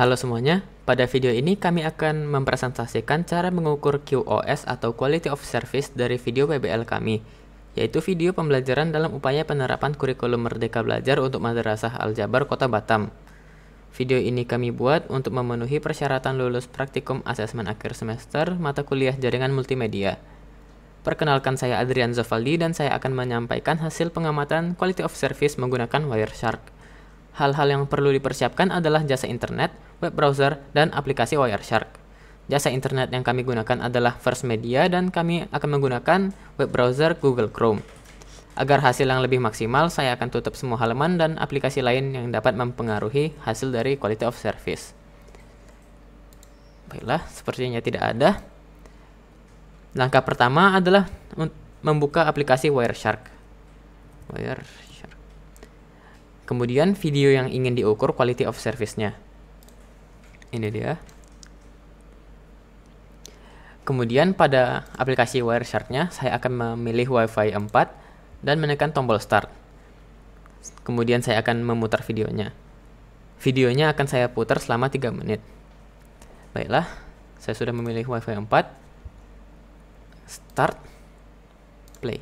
Halo semuanya, pada video ini kami akan mempresentasikan cara mengukur QoS atau Quality of Service dari video PBL kami, yaitu video pembelajaran dalam upaya penerapan kurikulum Merdeka Belajar untuk Madrasah Al-Jabar Kota Batam. Video ini kami buat untuk memenuhi persyaratan lulus praktikum asesmen akhir semester mata kuliah jaringan multimedia. Perkenalkan saya Adrian Zovaldi dan saya akan menyampaikan hasil pengamatan quality of service menggunakan Wireshark. Hal-hal yang perlu dipersiapkan adalah jasa internet, web browser, dan aplikasi Wireshark. Jasa internet yang kami gunakan adalah First Media dan kami akan menggunakan web browser Google Chrome. Agar hasil yang lebih maksimal, saya akan tutup semua halaman dan aplikasi lain yang dapat mempengaruhi hasil dari quality of service. Baiklah, sepertinya tidak ada. Langkah pertama adalah membuka aplikasi Wireshark. Wireshark. Kemudian video yang ingin diukur quality of service-nya. Ini dia. Kemudian pada aplikasi Wireshark-nya, saya akan memilih WiFi 4 dan menekan tombol Start. Kemudian saya akan memutar videonya. Videonya akan saya putar selama 3 menit. Baiklah, saya sudah memilih WiFi 4. Start. Play.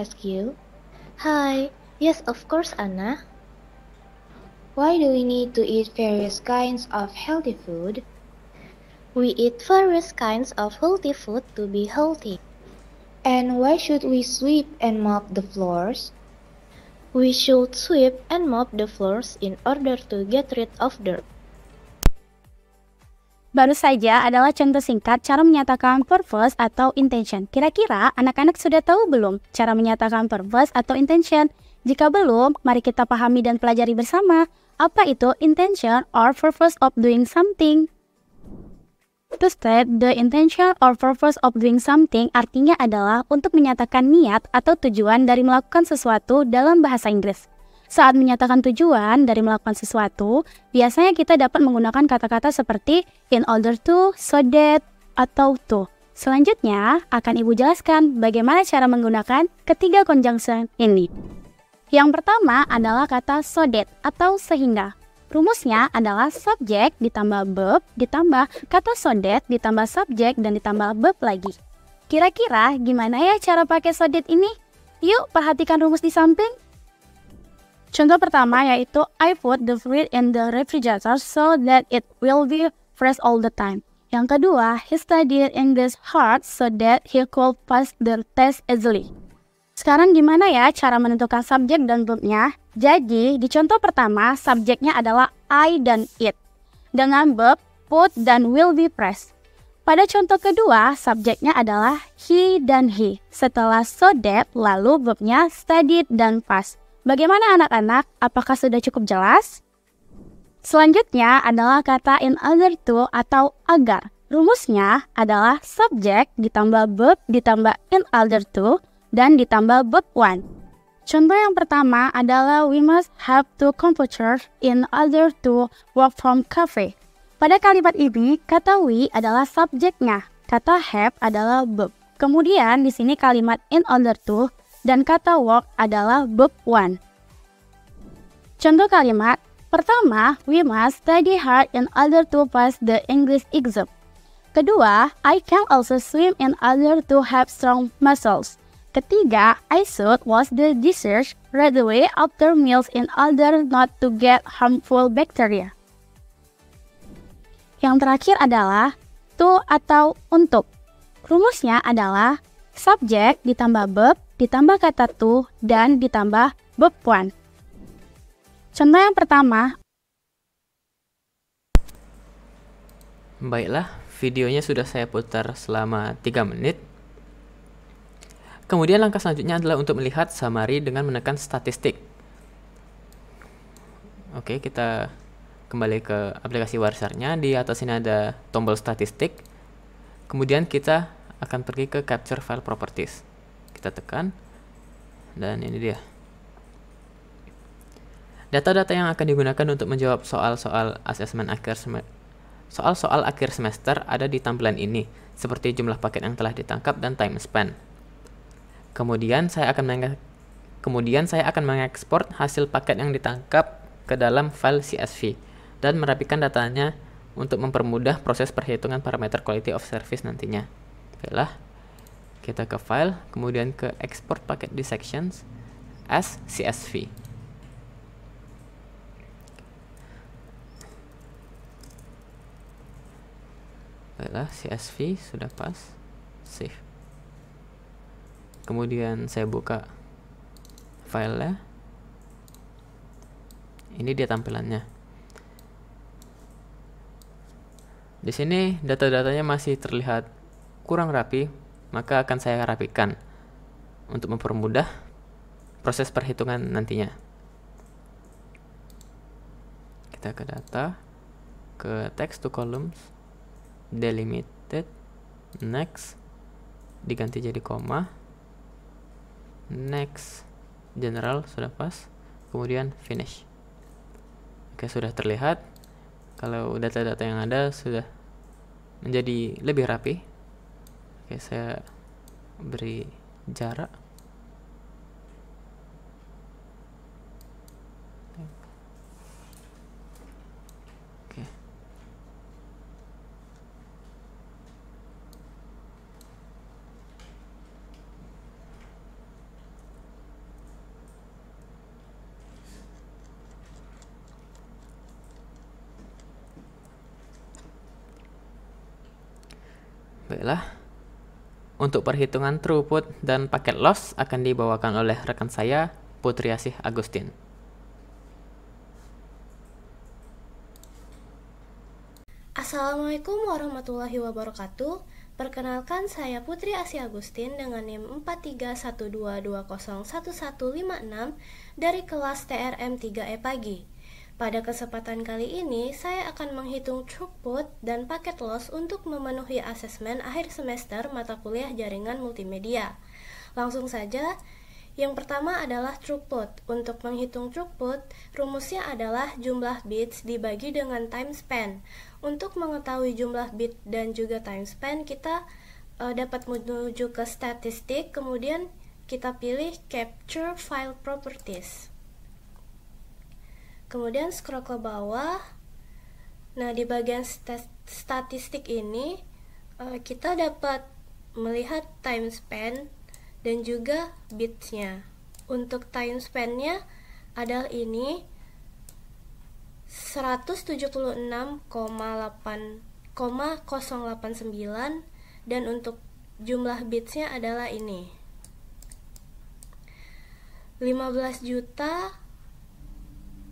ask you? Hi, yes, of course, Anna. Why do we need to eat various kinds of healthy food? We eat various kinds of healthy food to be healthy. And why should we sweep and mop the floors? We should sweep and mop the floors in order to get rid of dirt. Baru saja adalah contoh singkat cara menyatakan purpose atau intention. Kira-kira anak-anak sudah tahu belum cara menyatakan purpose atau intention? Jika belum, mari kita pahami dan pelajari bersama apa itu intention or purpose of doing something. To state the intention or purpose of doing something artinya adalah untuk menyatakan niat atau tujuan dari melakukan sesuatu dalam bahasa Inggris. Saat menyatakan tujuan dari melakukan sesuatu, biasanya kita dapat menggunakan kata-kata seperti in order to, so that, atau to. Selanjutnya, akan Ibu jelaskan bagaimana cara menggunakan ketiga conjunction ini. Yang pertama adalah kata so that atau sehingga. Rumusnya adalah subjek ditambah verb ditambah kata so that ditambah subjek dan ditambah verb lagi. Kira-kira gimana ya cara pakai so that ini? Yuk perhatikan rumus di samping. Contoh pertama yaitu I put the fruit in the refrigerator so that it will be fresh all the time. Yang kedua, he studied English hard so that he could pass the test easily. Sekarang gimana ya cara menentukan subjek dan verbnya? Jadi, di contoh pertama, subjeknya adalah I dan it. Dengan verb put dan will be pressed. Pada contoh kedua, subjeknya adalah he dan he. Setelah so that, lalu verbnya studied dan pass. Bagaimana anak-anak? Apakah sudah cukup jelas? Selanjutnya adalah kata in other to atau agar. Rumusnya adalah subjek ditambah verb ditambah in other to dan ditambah verb one. Contoh yang pertama adalah we must have two computers in order to work from cafe. Pada kalimat ini, kata we adalah subjeknya, kata have adalah verb. Kemudian di sini kalimat in order to dan kata walk adalah verb one. Contoh kalimat, pertama, we must study hard in order to pass the English exam. Kedua, I can also swim in order to have strong muscles. Ketiga, I should wash the dishes right away after meals in order not to get harmful bacteria. Yang terakhir adalah to atau untuk. Rumusnya adalah subjek ditambah verb ditambah kata to, dan ditambah bepuan. Contoh yang pertama. Baiklah, videonya sudah saya putar selama 3 menit. Kemudian langkah selanjutnya adalah untuk melihat summary dengan menekan statistik. Oke, kita kembali ke aplikasi Warsarnya. Di atas ini ada tombol statistik. Kemudian kita akan pergi ke Capture File Properties kita tekan dan ini dia data-data yang akan digunakan untuk menjawab soal-soal asesmen akhir soal-soal akhir semester ada di tampilan ini seperti jumlah paket yang telah ditangkap dan time span kemudian saya akan kemudian saya akan mengekspor hasil paket yang ditangkap ke dalam file CSV dan merapikan datanya untuk mempermudah proses perhitungan parameter quality of service nantinya. Baiklah kita ke file kemudian ke export paket di sections as csv baiklah csv sudah pas save kemudian saya buka filenya ini dia tampilannya di sini data-datanya masih terlihat kurang rapi maka akan saya rapikan untuk mempermudah proses perhitungan nantinya. Kita ke data, ke text to columns, delimited, next, diganti jadi koma, next, general, sudah pas, kemudian finish. Oke, sudah terlihat. Kalau data-data yang ada sudah menjadi lebih rapi oke saya beri jarak oke baiklah untuk perhitungan throughput dan paket loss akan dibawakan oleh rekan saya, Putri Asih Agustin. Assalamualaikum warahmatullahi wabarakatuh. Perkenalkan saya Putri Asih Agustin dengan NIM 4312201156 dari kelas TRM 3E pagi. Pada kesempatan kali ini, saya akan menghitung throughput dan paket loss untuk memenuhi asesmen akhir semester mata kuliah jaringan multimedia. Langsung saja, yang pertama adalah throughput. Untuk menghitung throughput, rumusnya adalah jumlah bits dibagi dengan time span. Untuk mengetahui jumlah bit dan juga time span, kita e, dapat menuju ke statistik, kemudian kita pilih capture file properties. Kemudian scroll ke bawah. Nah, di bagian statistik ini eh, kita dapat melihat time span dan juga bitsnya. Untuk time spannya adalah ini 176,8,089 dan untuk jumlah bitsnya adalah ini 15 juta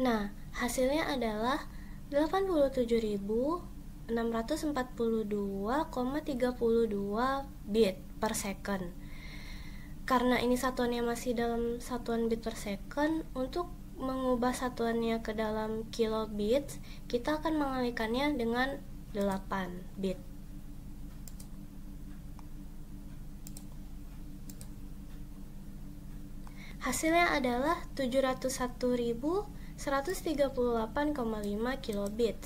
Nah, hasilnya adalah 87.642,32 bit per second. Karena ini satuannya masih dalam satuan bit per second, untuk mengubah satuannya ke dalam kilobit, kita akan mengalikannya dengan 8 bit. Hasilnya adalah 701.000 138,5 kilobit.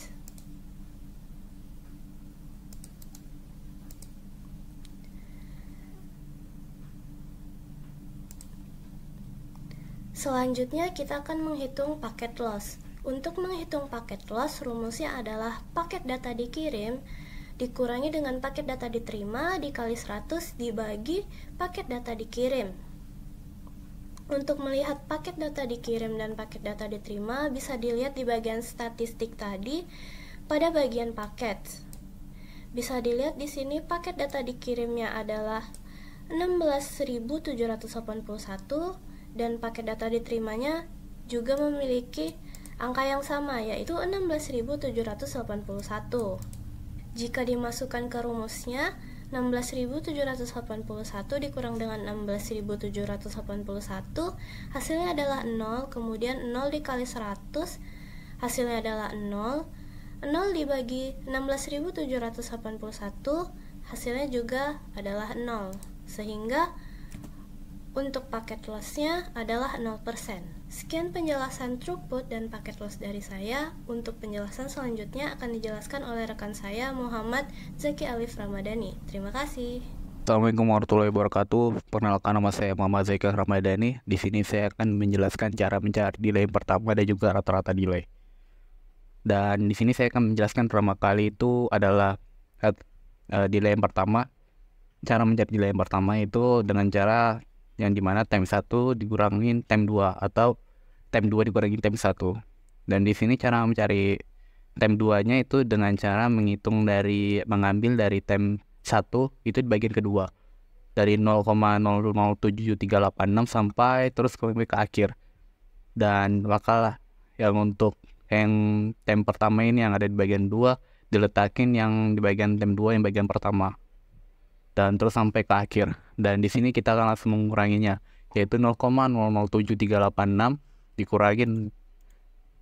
Selanjutnya kita akan menghitung paket loss. Untuk menghitung paket loss, rumusnya adalah paket data dikirim dikurangi dengan paket data diterima dikali 100 dibagi paket data dikirim. Untuk melihat paket data dikirim dan paket data diterima bisa dilihat di bagian statistik tadi pada bagian paket. Bisa dilihat di sini paket data dikirimnya adalah 16.781 dan paket data diterimanya juga memiliki angka yang sama yaitu 16.781. Jika dimasukkan ke rumusnya, 16.781 dikurang dengan 16.781 hasilnya adalah 0 kemudian 0 dikali 100 hasilnya adalah 0 0 dibagi 16.781 hasilnya juga adalah 0 sehingga untuk paket lossnya adalah 0%. Sekian penjelasan throughput dan paket loss dari saya. Untuk penjelasan selanjutnya akan dijelaskan oleh rekan saya Muhammad Zaki Alif Ramadhani. Terima kasih. Assalamualaikum warahmatullahi wabarakatuh. Perkenalkan nama saya Muhammad Alif Ramadhani. Di sini saya akan menjelaskan cara mencari delay pertama dan juga rata-rata delay. Dan di sini saya akan menjelaskan pertama kali itu adalah eh, eh, delay yang pertama. Cara mencari delay yang pertama itu dengan cara yang dimana time 1 dikurangin time 2 atau time 2 dikurangin time 1 dan di sini cara mencari time 2 nya itu dengan cara menghitung dari mengambil dari time 1 itu di bagian kedua dari 0,007386 sampai terus ke, ke akhir dan makalah yang untuk yang time pertama ini yang ada di bagian dua diletakin yang di bagian time dua yang bagian pertama dan terus sampai ke akhir dan di sini kita akan langsung menguranginya yaitu 0,007386 dikurangin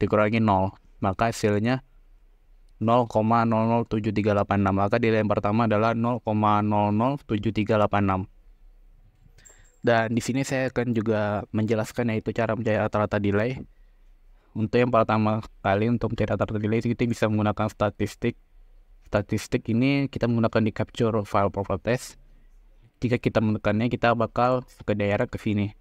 dikurangin 0 maka hasilnya 0,007386 maka nilai yang pertama adalah 0,007386 dan di sini saya akan juga menjelaskan yaitu cara mencari rata-rata delay untuk yang pertama kali untuk mencari rata-rata delay kita bisa menggunakan statistik statistik ini kita menggunakan di capture file properties. Jika kita menekannya kita bakal ke daerah ke sini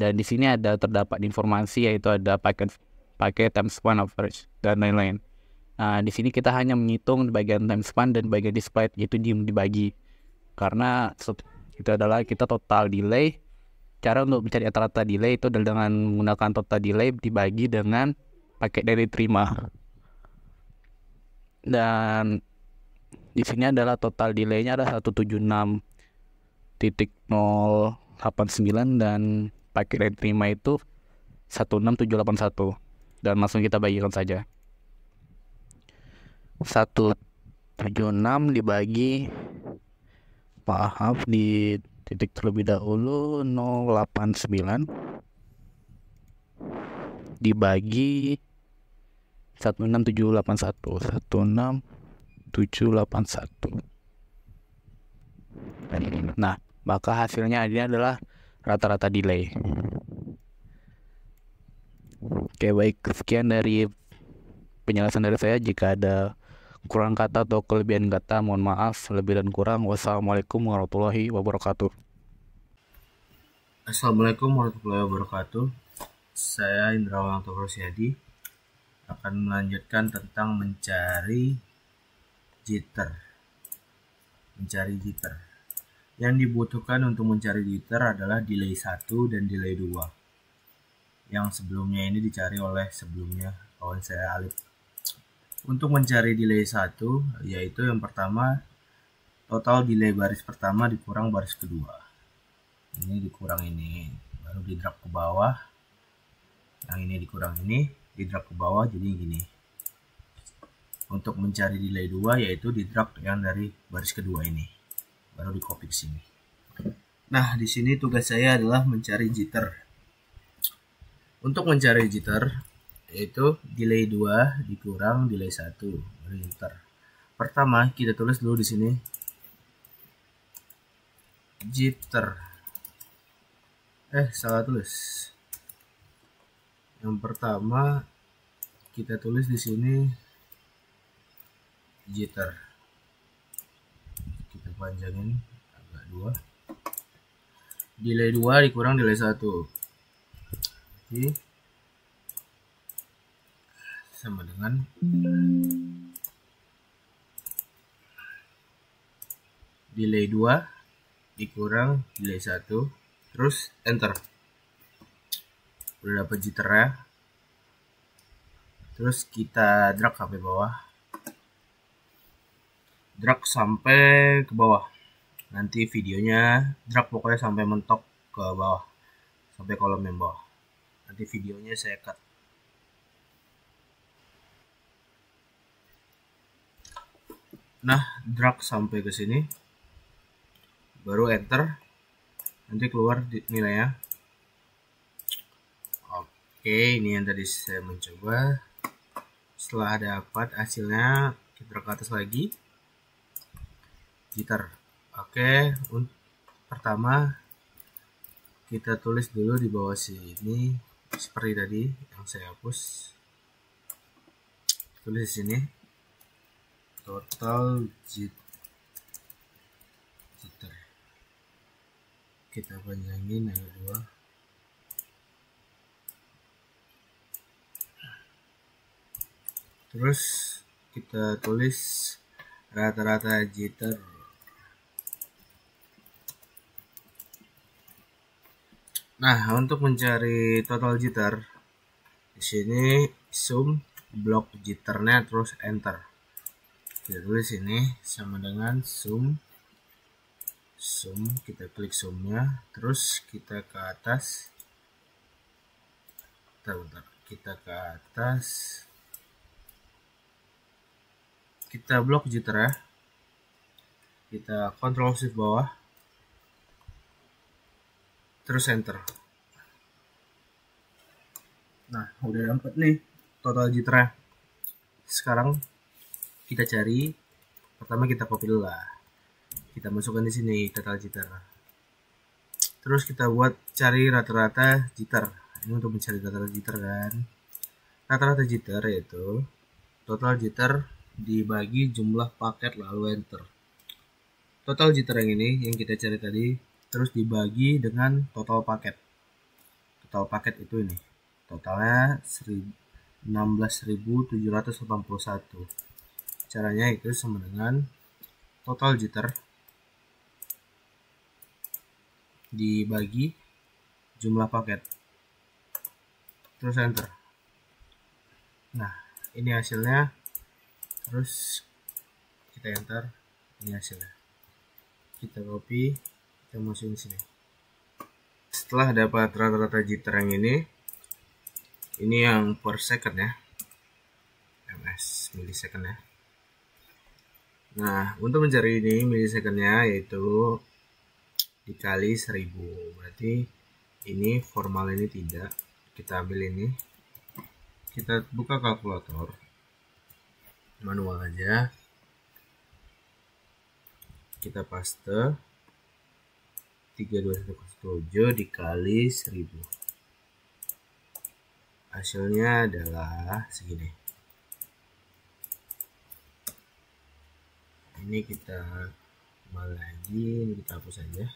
dan di sini ada terdapat informasi yaitu ada paket paket time span average dan lain-lain nah di sini kita hanya menghitung bagian time span dan bagian display itu dibagi karena itu adalah kita total delay cara untuk mencari rata-rata delay itu adalah dengan menggunakan total delay dibagi dengan paket dari terima dan di sini adalah total delaynya ada 176 089 dan paket yang terima itu 16781 dan langsung kita bagikan saja 176 dibagi paham di titik terlebih dahulu 089 dibagi 16781 16781 Nah, maka hasilnya ini adalah rata-rata delay. Oke, baik. Sekian dari penjelasan dari saya. Jika ada kurang kata atau kelebihan kata, mohon maaf. Lebih dan kurang. Wassalamualaikum warahmatullahi wabarakatuh. Assalamualaikum warahmatullahi wabarakatuh. Saya Indra Wanto Rosyadi akan melanjutkan tentang mencari jitter mencari jitter. Yang dibutuhkan untuk mencari jitter adalah delay 1 dan delay 2. Yang sebelumnya ini dicari oleh sebelumnya kawan saya Alif. Untuk mencari delay 1 yaitu yang pertama total delay baris pertama dikurang baris kedua. Ini dikurang ini, baru di drag ke bawah. Yang ini dikurang ini, di drag ke bawah jadi gini untuk mencari delay 2 yaitu di drag yang dari baris kedua ini baru di copy ke sini nah di sini tugas saya adalah mencari jitter untuk mencari jitter yaitu delay 2 dikurang delay 1 baru jitter pertama kita tulis dulu di sini jitter eh salah tulis yang pertama kita tulis di sini jitter kita panjangin agak dua delay dua dikurang delay satu, oke sama dengan delay dua dikurang delay satu, terus enter udah dapat jitter ya terus kita drag sampai bawah drag sampai ke bawah nanti videonya drag pokoknya sampai mentok ke bawah sampai kolom yang bawah nanti videonya saya cut nah drag sampai ke sini baru enter nanti keluar nilainya oke ini yang tadi saya mencoba setelah dapat hasilnya kita ke atas lagi gitar oke pertama kita tulis dulu di bawah sini seperti tadi yang saya hapus tulis sini total jitter kita panjangin yang kedua terus kita tulis rata-rata jitter Nah, untuk mencari total jitter, di sini sum blok jitternya terus enter. Jadi tulis ini sama dengan sum sum, kita klik sumnya, terus kita ke atas. Bentar, bentar. Kita ke atas. Kita blok jitter ya. Kita kontrol shift bawah terus enter nah udah dapat nih total jitra sekarang kita cari pertama kita copy dulu lah kita masukkan di sini total jitter terus kita buat cari rata-rata jitter ini untuk mencari rata-rata jitter kan rata-rata jitter yaitu total jitter dibagi jumlah paket lalu enter total jitter yang ini yang kita cari tadi terus dibagi dengan total paket total paket itu ini totalnya 16.781 caranya itu sama dengan total jitter dibagi jumlah paket terus enter nah ini hasilnya terus kita enter ini hasilnya kita copy kita masukin sini setelah dapat rata-rata jitter yang ini ini yang per second ya ms millisecond ya nah untuk mencari ini millisecondnya yaitu dikali 1000 berarti ini formal ini tidak kita ambil ini kita buka kalkulator manual aja kita paste 3217 dikali 1000 hasilnya adalah segini ini kita kembali lagi ini kita hapus saja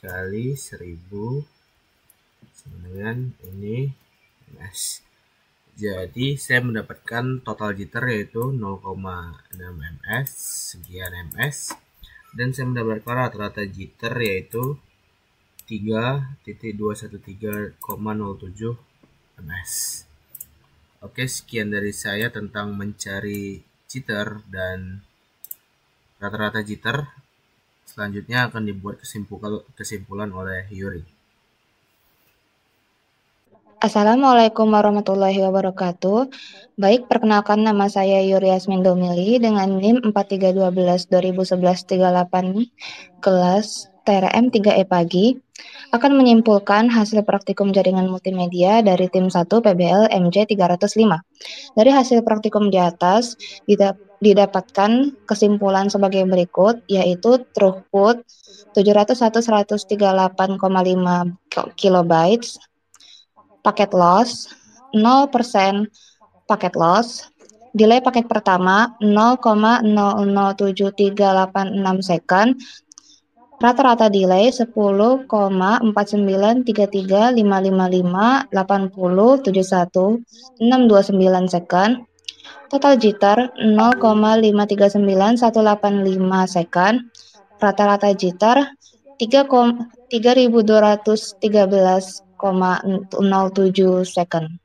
kali 1000 dengan ini ms jadi saya mendapatkan total jitter yaitu 0,6 ms sekian ms dan saya mendapatkan rata-rata jitter yaitu 3.213,07 ms oke sekian dari saya tentang mencari jitter dan rata-rata jitter selanjutnya akan dibuat kesimpulan oleh Yuri Assalamualaikum warahmatullahi wabarakatuh. Baik, perkenalkan nama saya Yuri Yasmin Domili dengan NIM 4312-2011-38 kelas TRM 3E pagi akan menyimpulkan hasil praktikum jaringan multimedia dari tim 1 PBL MJ 305. Dari hasil praktikum di atas didapatkan kesimpulan sebagai berikut yaitu throughput 701 138,5 kilobytes paket loss 0% paket loss, delay paket pertama 0,007386 second, rata-rata delay 10,4933555 629 second, total jitter 0,539185 second, rata-rata jitter 3,3213 0,07 second.